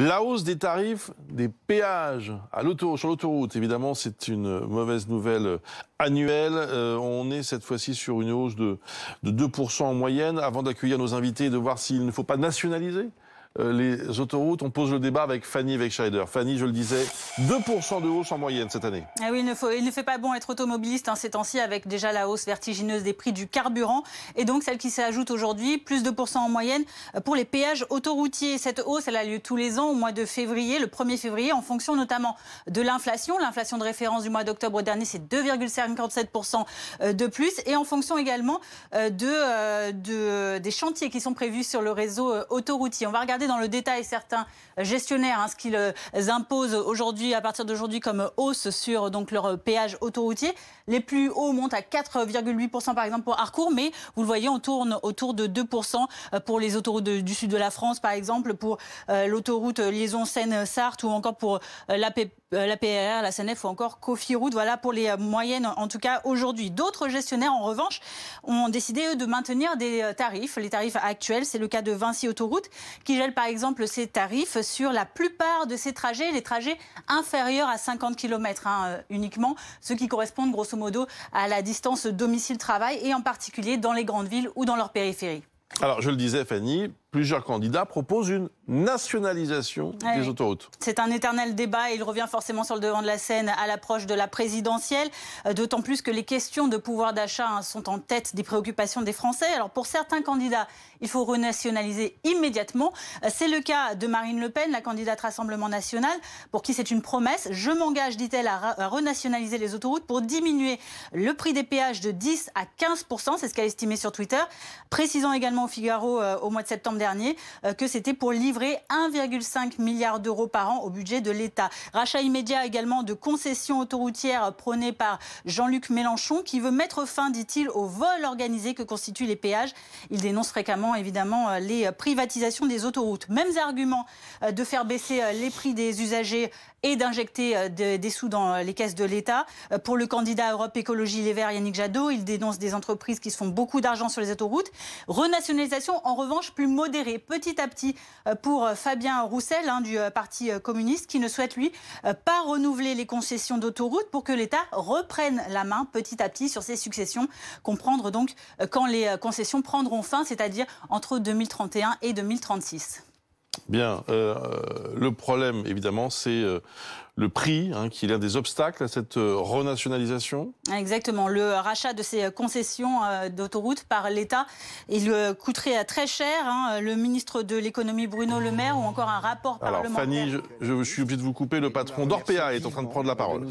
La hausse des tarifs des péages sur l'autoroute, évidemment, c'est une mauvaise nouvelle annuelle. Euh, on est cette fois-ci sur une hausse de, de 2% en moyenne. Avant d'accueillir nos invités et de voir s'il ne faut pas nationaliser euh, les autoroutes. On pose le débat avec Fanny Wegscheider. Fanny, je le disais, 2% de hausse en moyenne cette année. Ah oui, il ne, faut, il ne fait pas bon être automobiliste hein, ces temps-ci avec déjà la hausse vertigineuse des prix du carburant et donc celle qui s'ajoute aujourd'hui, plus de 2% en moyenne pour les péages autoroutiers. Cette hausse, elle a lieu tous les ans au mois de février, le 1er février, en fonction notamment de l'inflation. L'inflation de référence du mois d'octobre dernier, c'est 2,57% euh, de plus et en fonction également euh, de, des chantiers qui sont prévus sur le réseau autoroutier. On va regarder dans le détail certains gestionnaires, hein, ce qu'ils euh, imposent aujourd'hui, à partir d'aujourd'hui, comme hausse sur donc, leur péage autoroutier. Les plus hauts montent à 4,8% par exemple pour Harcourt, mais vous le voyez, on tourne autour de 2% euh, pour les autoroutes du sud de la France, par exemple, pour euh, l'autoroute liaison Seine-Sarthe ou encore pour la euh, la PRR, la SNF ou encore Cofiroute, voilà pour les euh, moyennes en tout cas aujourd'hui. D'autres gestionnaires en revanche ont décidé de maintenir des euh, tarifs, les tarifs actuels, c'est le cas de Vinci Autoroute qui gèle par exemple ses tarifs sur la plupart de ses trajets, les trajets inférieurs à 50 km hein, uniquement, ceux qui correspondent grosso modo à la distance domicile-travail et en particulier dans les grandes villes ou dans leur périphérie. Alors je le disais Fanny, plusieurs candidats proposent une nationalisation des autoroutes. C'est un éternel débat et il revient forcément sur le devant de la scène à l'approche de la présidentielle, euh, d'autant plus que les questions de pouvoir d'achat hein, sont en tête des préoccupations des Français. Alors pour certains candidats, il faut renationaliser immédiatement. Euh, c'est le cas de Marine Le Pen, la candidate Rassemblement national, pour qui c'est une promesse. Je m'engage, dit-elle, à renationaliser les autoroutes pour diminuer le prix des péages de 10 à 15 c'est ce qu'elle estimé sur Twitter, précisant également au Figaro euh, au mois de septembre dernier euh, que c'était pour livrer 1,5 milliard d'euros par an au budget de l'État. Rachat immédiat également de concessions autoroutières prônées par Jean-Luc Mélenchon qui veut mettre fin, dit-il, au vol organisé que constituent les péages. Il dénonce fréquemment évidemment euh, les privatisations des autoroutes. Mêmes arguments euh, de faire baisser les prix des usagers et d'injecter des sous dans les caisses de l'État. Pour le candidat Europe Écologie Les Verts, Yannick Jadot, il dénonce des entreprises qui se font beaucoup d'argent sur les autoroutes. Renationalisation, en revanche, plus moderne petit à petit euh, pour euh, Fabien Roussel hein, du euh, Parti communiste qui ne souhaite, lui, pas renouveler les concessions d'autoroutes pour que l'État reprenne la main petit à petit sur ces successions. Comprendre donc quand les concessions prendront fin, c'est-à-dire entre 2031 et 2036. Bien, euh, le problème, évidemment, c'est euh, le prix, qu'il hein, qui est des obstacles à cette euh, renationalisation. Ah, exactement, le rachat de ces concessions d'autoroutes par l'État, il coûterait très cher. Hein. le ministre de l'économie, Bruno Le Maire, ou encore un rapport parlementaire. Alors, Fanny, je, je suis obligé de vous couper. Le patron d'Orpea est en train de prendre la parole.